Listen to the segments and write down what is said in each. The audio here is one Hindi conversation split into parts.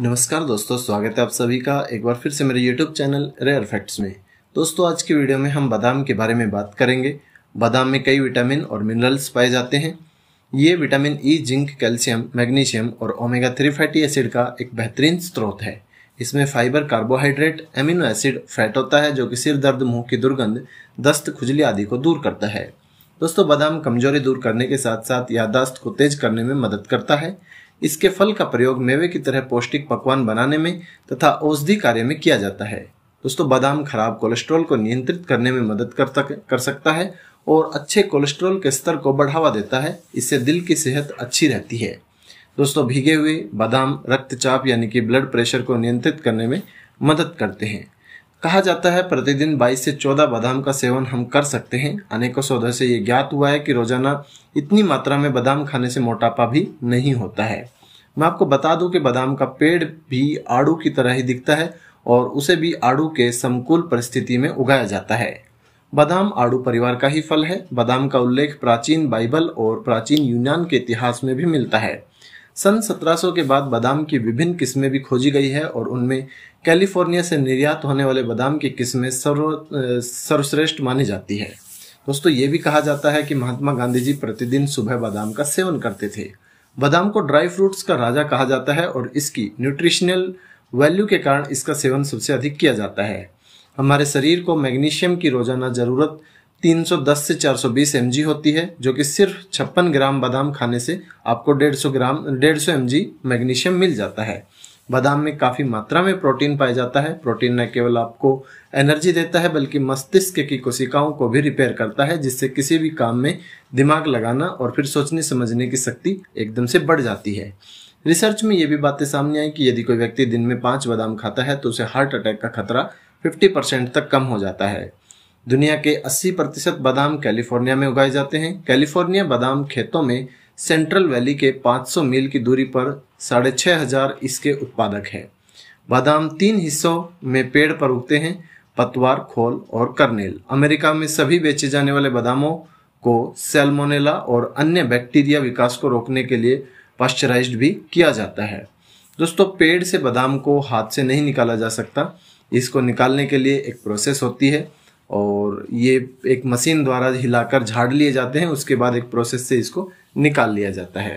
नमस्कार दोस्तों स्वागत है आप सभी का एक बार फिर से मेरे यूट्यूब चैनल रेयर फैक्ट्स में दोस्तों आज की वीडियो में हम बादाम के बारे में बात करेंगे बादाम में कई विटामिन और मिनरल्स पाए जाते हैं ये vitamin E e, zinc calcium magnesium और ओमेगा थ्री फैटी एसिड का एक बेहतरीन स्रोत है इसमें fibre carbohydrate amino acid fat होता है जो कि सिर दर्द मुंह की दुर्गंध दस्त खुजली आदि को दूर करता है दोस्तों बादाम कमजोरी दूर करने के साथ साथ याददाश्त को तेज करने में मदद करता है इसके फल का प्रयोग मेवे की तरह पौष्टिक पकवान बनाने में तथा औषधि कार्य में किया जाता है दोस्तों बादाम खराब कोलेस्ट्रॉल को नियंत्रित करने में मदद करता कर सकता है और अच्छे कोलेस्ट्रॉल के स्तर को बढ़ावा देता है इससे दिल की सेहत अच्छी रहती है दोस्तों भीगे हुए बादाम रक्तचाप यानी कि ब्लड प्रेशर को नियंत्रित करने में मदद करते हैं कहा जाता है प्रतिदिन 22 से 14 बादाम का सेवन हम कर सकते हैं अनेकों शोधों से ये ज्ञात हुआ है कि रोजाना इतनी मात्रा में बादाम खाने से मोटापा भी नहीं होता है मैं आपको बता दूं कि बादाम का पेड़ भी आड़ू की तरह ही दिखता है और उसे भी आड़ू के समकुल परिस्थिति में उगाया जाता है बादाम आड़ू परिवार का ही फल है बादाम का उल्लेख प्राचीन बाइबल और प्राचीन यूनान के इतिहास में भी मिलता है सन 1700 के बाद बादाम की विभिन्न किस्में भी खोजी गई है और उनमें कैलिफोर्निया से निर्यात होने वाले बादाम की किस्में सर्व सर्वश्रेष्ठ मानी जाती है दोस्तों ये भी कहा जाता है कि महात्मा गांधी जी प्रतिदिन सुबह बादाम का सेवन करते थे बादाम को ड्राई फ्रूट्स का राजा कहा जाता है और इसकी न्यूट्रिशनल वैल्यू के कारण इसका सेवन सबसे अधिक किया जाता है हमारे शरीर को मैग्नीशियम की रोजाना जरूरत 310 से 420 mg होती है जो कि सिर्फ छप्पन ग्राम बादाम खाने से आपको 150 ग्राम 150 mg मैग्नीशियम मिल जाता है बादाम में काफ़ी मात्रा में प्रोटीन पाया जाता है प्रोटीन न केवल आपको एनर्जी देता है बल्कि मस्तिष्क की कोशिकाओं को भी रिपेयर करता है जिससे किसी भी काम में दिमाग लगाना और फिर सोचने समझने की शक्ति एकदम से बढ़ जाती है रिसर्च में ये भी बातें सामने आई कि यदि कोई व्यक्ति दिन में पाँच बादाम खाता है तो उसे हार्ट अटैक का खतरा 50 परसेंट तक कम हो जाता है दुनिया के 80 प्रतिशत बादाम कैलिफोर्निया में उगाए जाते हैं कैलिफोर्निया बादाम खेतों में सेंट्रल वैली के 500 मील की दूरी पर साढ़े छह हजार इसके उत्पादक हैं बादाम तीन हिस्सों में पेड़ पर उगते हैं पतवार खोल और करनेल अमेरिका में सभी बेचे जाने वाले बादामों को सेलमोनेला और अन्य बैक्टीरिया विकास को रोकने के लिए पॉस्चराइज भी किया जाता है दोस्तों पेड़ से बादाम को हाथ से नहीं निकाला जा सकता इसको निकालने के लिए एक प्रोसेस होती है और ये एक मशीन द्वारा हिलाकर झाड़ लिए जाते हैं उसके बाद एक प्रोसेस से इसको निकाल लिया जाता है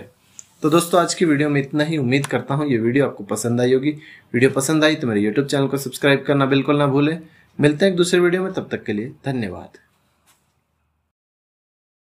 तो दोस्तों आज की वीडियो में इतना ही उम्मीद करता हूँ ये वीडियो आपको पसंद आई होगी वीडियो पसंद आई तो मेरे यूट्यूब चैनल को सब्सक्राइब करना बिल्कुल ना भूलें मिलते हैं एक दूसरे वीडियो में तब तक के लिए धन्यवाद